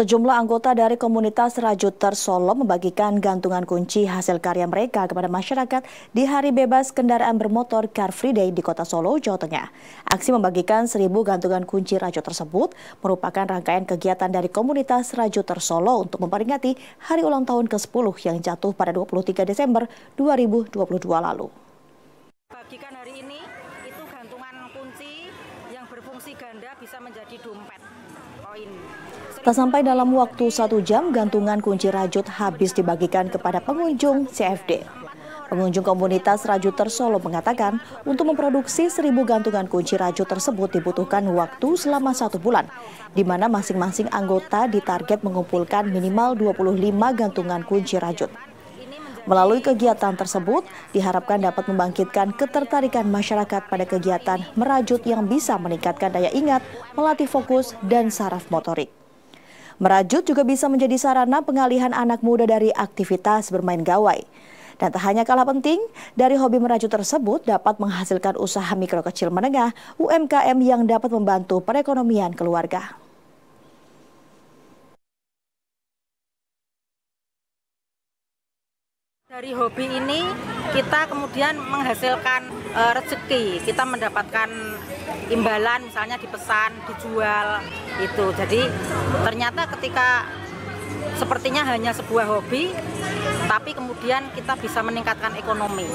Sejumlah anggota dari komunitas Rajuter Solo membagikan gantungan kunci hasil karya mereka kepada masyarakat di Hari Bebas Kendaraan Bermotor Car Free Day di Kota Solo, Jawa Tengah. Aksi membagikan seribu gantungan kunci rajut tersebut merupakan rangkaian kegiatan dari komunitas Rajuter Solo untuk memperingati hari ulang tahun ke-10 yang jatuh pada 23 Desember 2022 lalu. fungsi ganda bisa menjadi dompet koin. Tak sampai dalam waktu satu jam, gantungan kunci rajut habis dibagikan kepada pengunjung CFD. Pengunjung komunitas Rajut Tersolo mengatakan, untuk memproduksi seribu gantungan kunci rajut tersebut dibutuhkan waktu selama satu bulan, di mana masing-masing anggota ditarget mengumpulkan minimal 25 gantungan kunci rajut. Melalui kegiatan tersebut, diharapkan dapat membangkitkan ketertarikan masyarakat pada kegiatan merajut yang bisa meningkatkan daya ingat, melatih fokus, dan saraf motorik. Merajut juga bisa menjadi sarana pengalihan anak muda dari aktivitas bermain gawai. Dan tak hanya kalah penting, dari hobi merajut tersebut dapat menghasilkan usaha mikro kecil menengah UMKM yang dapat membantu perekonomian keluarga. Dari hobi ini kita kemudian menghasilkan e, rezeki, kita mendapatkan imbalan misalnya dipesan, dijual itu. Jadi ternyata ketika sepertinya hanya sebuah hobi, tapi kemudian kita bisa meningkatkan ekonomi.